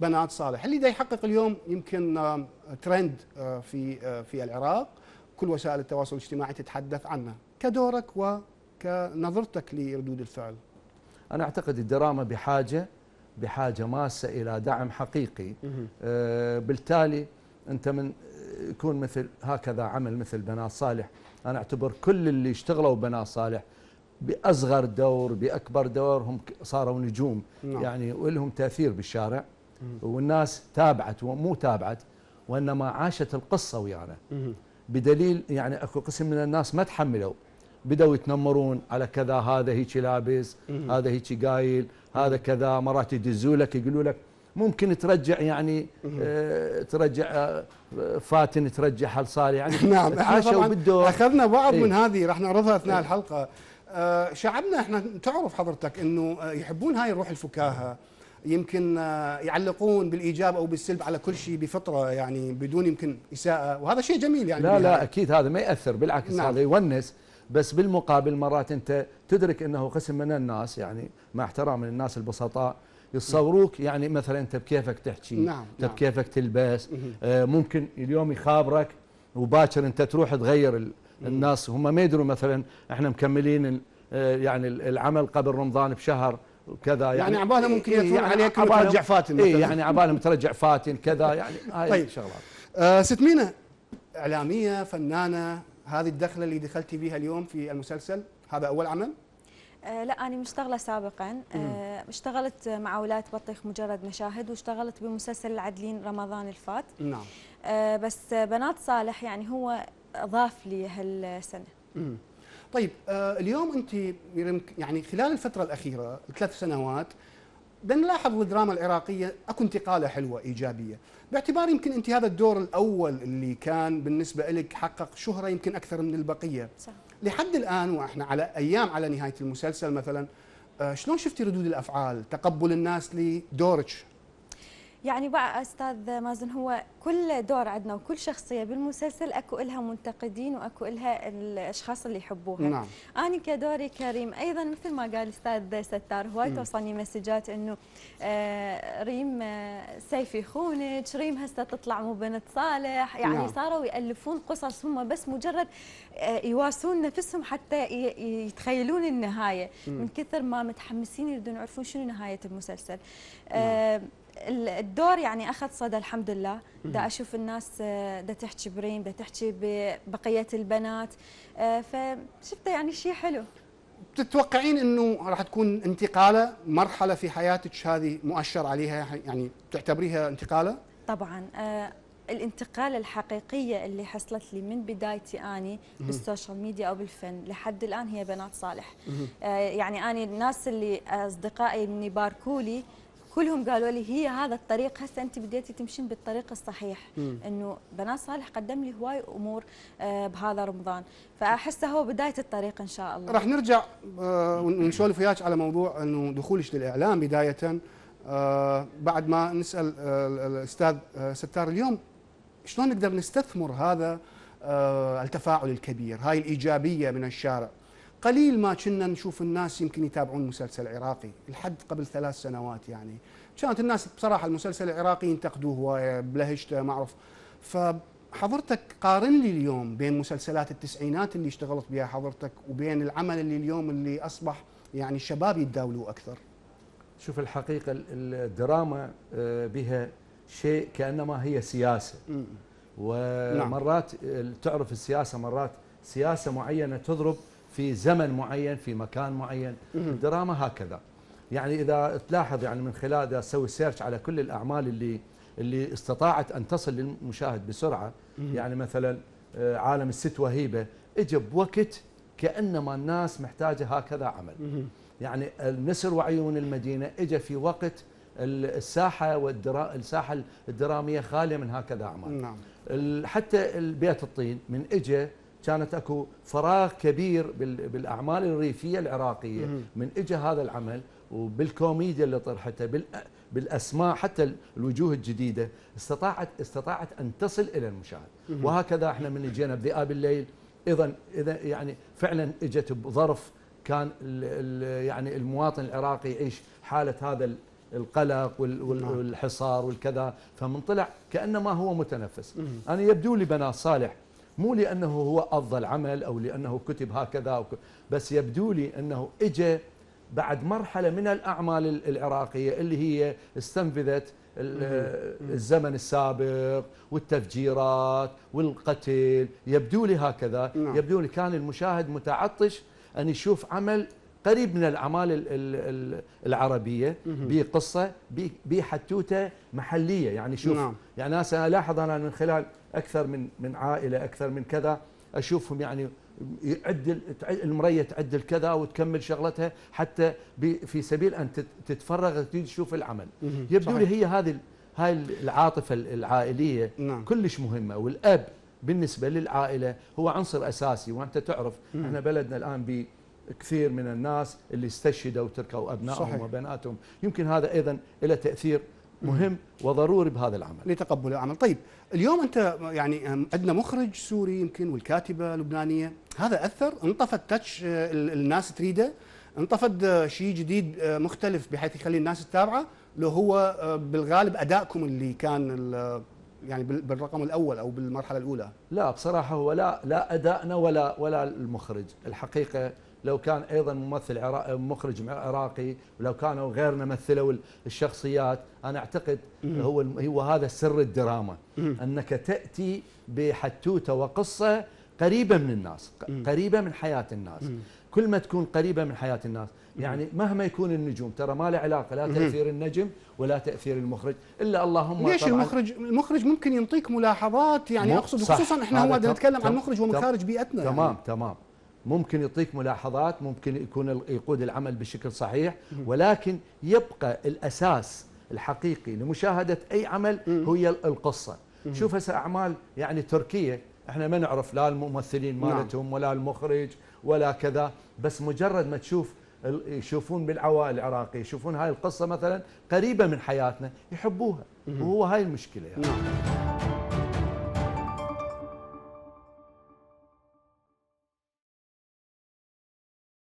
بنات صالح اللي دا يحقق اليوم يمكن ترند آه، في آه، في العراق كل وسائل التواصل الاجتماعي تتحدث عنه كدورك وكنظرتك لردود الفعل أنا أعتقد الدراما بحاجة بحاجة ماسة إلى دعم حقيقي آه بالتالي أنت من آه، يكون مثل هكذا عمل مثل بنات صالح أنا أعتبر كل اللي اشتغلوا بنات صالح بأصغر دور بأكبر دور هم صاروا نجوم نعم. يعني ولهم تأثير بالشارع والناس تابعت ومو تابعت وانما عاشت القصه ويانا يعني بدليل يعني اكو قسم من الناس ما تحملوا بدأوا يتنمرون على كذا هذا هيك لابس هذا هيك قايل هذا كذا مرات يدزوا لك يقولوا لك ممكن ترجع يعني آه ترجع آه، فاتن ترجع حلصال يعني نعم عاشوا بالدور اخذنا بعض ايه؟ من هذه راح نعرضها اثناء ايه؟ الحلقه آه شعبنا احنا تعرف حضرتك انه آه، يحبون هاي الروح الفكاهه يمكن آه، يعلقون بالايجاب او بالسلب على كل شيء بفطره يعني بدون يمكن اساءه وهذا شيء جميل يعني لا لا اكيد هذا ما ياثر بالعكس نعم. هذا يونس بس بالمقابل مرات انت تدرك انه قسم من الناس يعني مع احترام الناس البسطاء يصوروك نعم. يعني مثلا انت بكيفك تحكي نعم انت نعم. بكيفك تلبس آه ممكن اليوم يخابرك وباكر انت تروح تغير الناس هم ما يدروا مثلا احنا مكملين آه، يعني العمل قبل رمضان بشهر وكذا يعني يعني عبالها إيه، ممكن يعني إيه عليك يعني ترجع فاتن اي يعني عبالها مترجع فاتن كذا يعني هاي طيب شغلات آه ست مينا اعلاميه فنانه هذه الدخله اللي دخلتي بها اليوم في المسلسل هذا اول عمل؟ آه لا أنا مشتغلة سابقا آه اشتغلت مع ولاية بطيخ مجرد مشاهد واشتغلت بمسلسل العدلين رمضان الفات نعم آه بس بنات صالح يعني هو أضاف لي هالسنة مم. طيب آه، اليوم انت يعني خلال الفتره الاخيره الثلاث سنوات بنلاحظ الدراما العراقيه اكو انتقاله حلوه ايجابيه باعتبار يمكن انت هذا الدور الاول اللي كان بالنسبه لك حقق شهره يمكن اكثر من البقيه صح. لحد الان واحنا على ايام على نهايه المسلسل مثلا آه، شلون شفتي ردود الافعال تقبل الناس لدورك يعني بقى استاذ مازن هو كل دور عندنا وكل شخصيه بالمسلسل اكو لها منتقدين واكو لها الاشخاص اللي يحبوها نعم. انا كدوري كريم ايضا مثل ما قال استاذ ستار هواي توصلني مسجات انه آه، ريم آه، سيفي يخونك ريم هسه تطلع مو بنت صالح يعني نعم. صاروا يالفون قصص هم بس مجرد آه، يواسون نفسهم حتى يتخيلون النهايه مم. من كثر ما متحمسين يريدون يعرفون شنو نهايه المسلسل نعم. آه نعم. الدور يعني اخذ صدى الحمد لله دا اشوف الناس آه، دا تحكي بريم دا تحكي ببقيه البنات آه، فشفته يعني شيء حلو تتوقعين انه راح تكون انتقاله مرحله في حياتك هذه مؤشر عليها يعني تعتبريها انتقاله طبعا آه، الانتقالة الحقيقية اللي حصلت لي من بدايتي أني بالسوشيال ميديا أو بالفن لحد الآن هي بنات صالح يعني أني الناس اللي أصدقائي من يباركوا لي كلهم قالوا لي هي هذا الطريق هسه انت بديتي تمشين بالطريق الصحيح انه بنات صالح قدم لي هواي امور آه، بهذا رمضان فاحسه هو بدايه الطريق ان شاء الله راح نرجع آه، ونسولف وياك على موضوع انه دخولك للاعلام بدايه آه، بعد ما نسال الاستاذ ستار اليوم شلون نقدر نستثمر هذا التفاعل الكبير هاي الايجابيه من الشارع قليل ما كنا نشوف الناس يمكن يتابعون مسلسل عراقي لحد قبل ثلاث سنوات يعني كانت الناس بصراحه المسلسل العراقي ينتقدوه هوايه بلهجته ما اعرف فحضرتك قارن لي اليوم بين مسلسلات التسعينات اللي اشتغلت بها حضرتك وبين العمل اللي اليوم اللي اصبح يعني الشباب يتداولوه اكثر شوف الحقيقه الدراما آه، بها شيء كانما هي سياسه نعم. ومرات تعرف السياسه مرات سياسه معينه تضرب في زمن معين في مكان معين الدراما هكذا يعني إذا تلاحظ يعني من خلال إذا تسوي سيرش على كل الأعمال اللي اللي استطاعت أن تصل للمشاهد بسرعة يعني مثلا آه، عالم الست وهيبة اجى بوقت كأنما الناس محتاجة هكذا عمل يعني النسر وعيون المدينة اجى في وقت الساحة والدرا الساحة الدرامية خالية من هكذا أعمال نعم. حتى البيت الطين من اجى كانت اكو فراغ كبير بالاعمال الريفيه العراقيه من اجى هذا العمل وبالكوميديا اللي طرحتها بالاسماء حتى الوجوه الجديده استطاعت استطاعت ان تصل الى المشاهد وهكذا احنا من اجينا بذئاب الليل ايضا اذا يعني فعلا اجت بظرف كان الـ يعني المواطن العراقي يعيش حاله هذا القلق نعم. والحصار والكذا فمن طلع كانما هو متنفس انا يبدو لي بنا صالح مو لأنه هو أفضل عمل أو لأنه كتب هكذا أو بس يبدو لي أنه إجا بعد مرحلة من الأعمال العراقية اللي هي استنفذت الزمن السابق والتفجيرات والقتل يبدو لي هكذا نعم. يبدو لي كان المشاهد متعطش أن يشوف عمل قريب من الاعمال العربيه بقصه بحتوته محليه يعني شوف نعم. يعني انا الاحظ انا من خلال اكثر من من عائله اكثر من كذا اشوفهم يعني يعدل المريه تعدل كذا وتكمل شغلتها حتى في سبيل ان تتفرغ تشوف العمل يبدو لي هي هذه هاي العاطفه العائليه نعم. كلش مهمه والاب بالنسبه للعائله هو عنصر اساسي وانت تعرف احنا بلدنا الان ب كثير من الناس اللي استشهدوا وتركوا أبنائهم وبناتهم يمكن هذا أيضا له تأثير مهم وضروري بهذا العمل لتقبل العمل طيب اليوم أنت يعني عندنا مخرج سوري يمكن والكاتبة لبنانية هذا أثر انطفت تاتش آه، الناس تريده انطفت آه، شيء جديد آه، مختلف بحيث يخلي الناس تتابعه لو هو بالغالب أدائكم اللي كان يعني بالرقم الاول او بالمرحله الاولى لا بصراحه هو لا لا ادائنا ولا ولا المخرج الحقيقه لو كان ايضا ممثل عراق مخرج عراقي ولو كانوا غيرنا مثلوا الشخصيات انا اعتقد هو هو هذا سر الدراما انك تاتي بحتوته وقصه قريبه من الناس قريبه من حياه الناس كل ما تكون قريبه من حياه الناس يعني مهما يكون النجوم ترى ما له علاقه لا تاثير النجم ولا تاثير المخرج الا اللهم ليش المخرج المخرج ممكن ينطيك ملاحظات يعني اقصد خصوصا احنا هو نتكلم عن مخرج ومخارج بيئتنا تمام يعني. تمام ممكن يعطيك ملاحظات ممكن يكون يقود العمل بشكل صحيح ولكن يبقى الأساس الحقيقي لمشاهدة أي عمل هي القصة شوف هسه أعمال يعني تركية احنا ما نعرف لا الممثلين نعم. مالتهم نعم. ولا المخرج ولا كذا بس مجرد ما تشوف يشوفون بالعوائل العراقية يشوفون هاي القصة مثلا قريبة من حياتنا يحبوها وهو هاي المشكلة يعني. نعم.